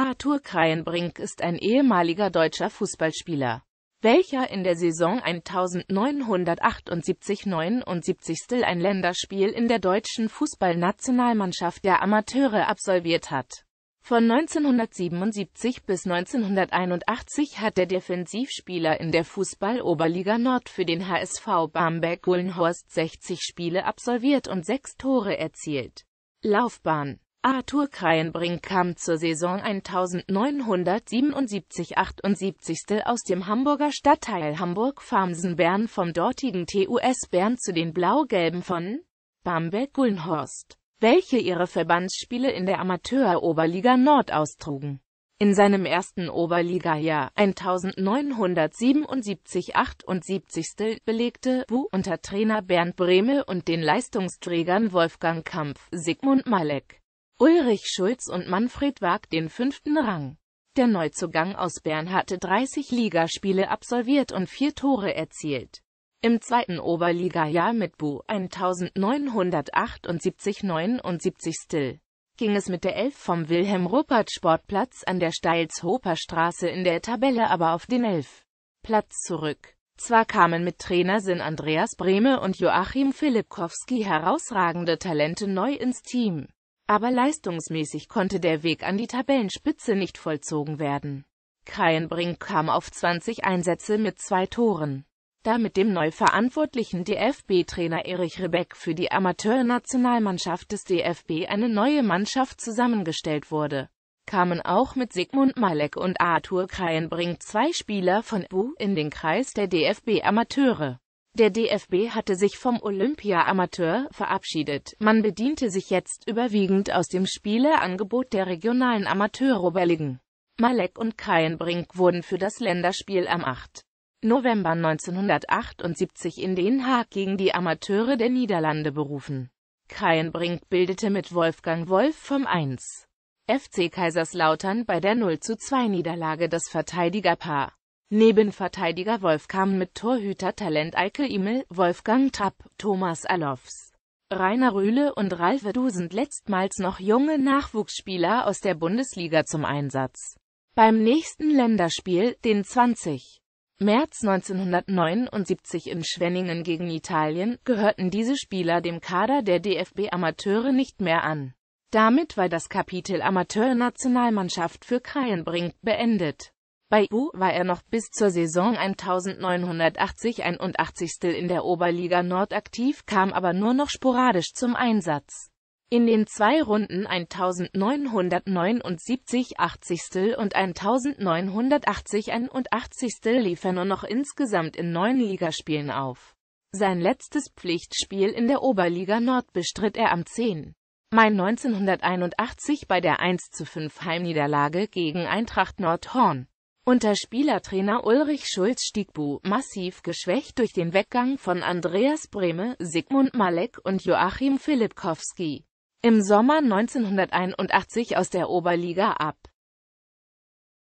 Arthur Kreienbrink ist ein ehemaliger deutscher Fußballspieler, welcher in der Saison 1978-79 ein Länderspiel in der deutschen Fußballnationalmannschaft der Amateure absolviert hat. Von 1977 bis 1981 hat der Defensivspieler in der Fußball-Oberliga Nord für den HSV bamberg gullenhorst 60 Spiele absolviert und sechs Tore erzielt. Laufbahn Arthur Kreienbrink kam zur Saison 1977-78 aus dem Hamburger Stadtteil Hamburg-Farmsen-Bern vom dortigen TuS Bern zu den Blau-Gelben von Bamberg-Gulnhorst, welche ihre Verbandsspiele in der Amateur-Oberliga Nord austrugen. In seinem ersten Oberligajahr 1977-78 belegte Bu unter Trainer Bernd Brehme und den Leistungsträgern Wolfgang Kampf, Sigmund Malek Ulrich Schulz und Manfred Wag den fünften Rang. Der Neuzugang aus Bern hatte 30 Ligaspiele absolviert und vier Tore erzielt. Im zweiten Oberliga-Jahr mit Bu 1978-79 Still ging es mit der Elf vom Wilhelm-Ruppert-Sportplatz an der steils hoper Straße in der Tabelle aber auf den Elf Platz zurück. Zwar kamen mit Trainer Trainersinn Andreas Brehme und Joachim Philippkowski herausragende Talente neu ins Team, aber leistungsmäßig konnte der Weg an die Tabellenspitze nicht vollzogen werden. Kajen kam auf 20 Einsätze mit zwei Toren. Da mit dem neu verantwortlichen DFB-Trainer Erich Rebeck für die Amateurnationalmannschaft des DFB eine neue Mannschaft zusammengestellt wurde, kamen auch mit Sigmund Malek und Arthur Kajenbrink zwei Spieler von BU in den Kreis der DFB-Amateure. Der DFB hatte sich vom Olympia-Amateur verabschiedet. Man bediente sich jetzt überwiegend aus dem Spieleangebot der regionalen Amateuroberligen. Malek und Kayenbrink wurden für das Länderspiel am 8. November 1978 in Den Haag gegen die Amateure der Niederlande berufen. Kayenbrink bildete mit Wolfgang Wolf vom 1. FC Kaiserslautern bei der 0 zu 2 Niederlage das Verteidigerpaar. Neben Verteidiger Wolf Wolfkam mit Torhütertalent Eikel Imel, Wolfgang Trapp, Thomas Alofs, Rainer Rühle und Ralf Du sind letztmals noch junge Nachwuchsspieler aus der Bundesliga zum Einsatz. Beim nächsten Länderspiel, den 20. März 1979 in Schwenningen gegen Italien, gehörten diese Spieler dem Kader der DFB-Amateure nicht mehr an. Damit war das Kapitel Amateur-Nationalmannschaft für Kreienbrink beendet. Bei U war er noch bis zur Saison 1980-81 in der Oberliga Nord aktiv, kam aber nur noch sporadisch zum Einsatz. In den zwei Runden 1979 80. und 1980 81. lief er nur noch insgesamt in neun Ligaspielen auf. Sein letztes Pflichtspiel in der Oberliga Nord bestritt er am 10. Mai 1981 bei der 1 zu 5 Heimniederlage gegen Eintracht Nordhorn. Unter Spielertrainer Ulrich Schulz stieg Bu, massiv geschwächt durch den Weggang von Andreas Brehme, Sigmund Malek und Joachim Filipkowski, im Sommer 1981 aus der Oberliga ab.